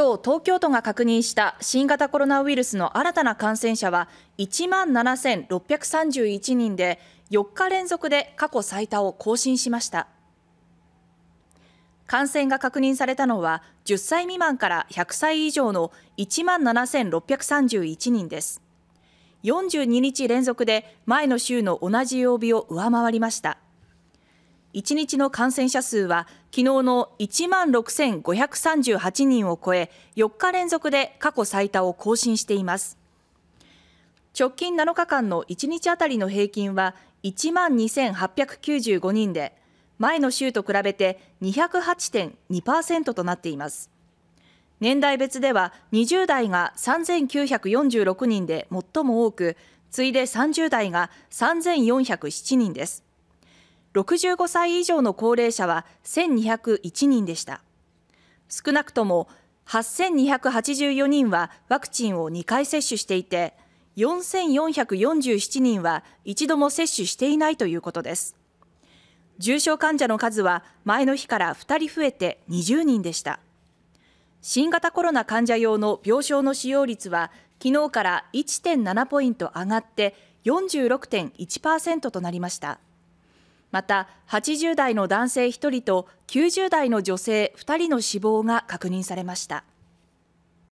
今日東京都が確認した新型コロナウイルスの新たな感染者は1万7631人で4日連続で過去最多を更新しました感染が確認されたのは10歳未満から100歳以上の1万7631人です42日連続で前の週の同じ曜日を上回りました1日の感染者数は昨日の1万6538人を超え4日連続で過去最多を更新しています直近7日間の1日あたりの平均は1万2895人で前の週と比べて208.2%となっています年代別では20代が3946人で最も多く次いで30代が3407人です65歳以上の高齢者は1201人でした。少なくとも8284人はワクチンを2回接種していて、4447人は一度も接種していないということです。重症患者の数は前の日から2人増えて20人でした。新型コロナ患者用の病床の使用率は昨日から1.7ポイント上がって46.1%となりました。また80代の男性1人と90代の女性2人の死亡が確認されました。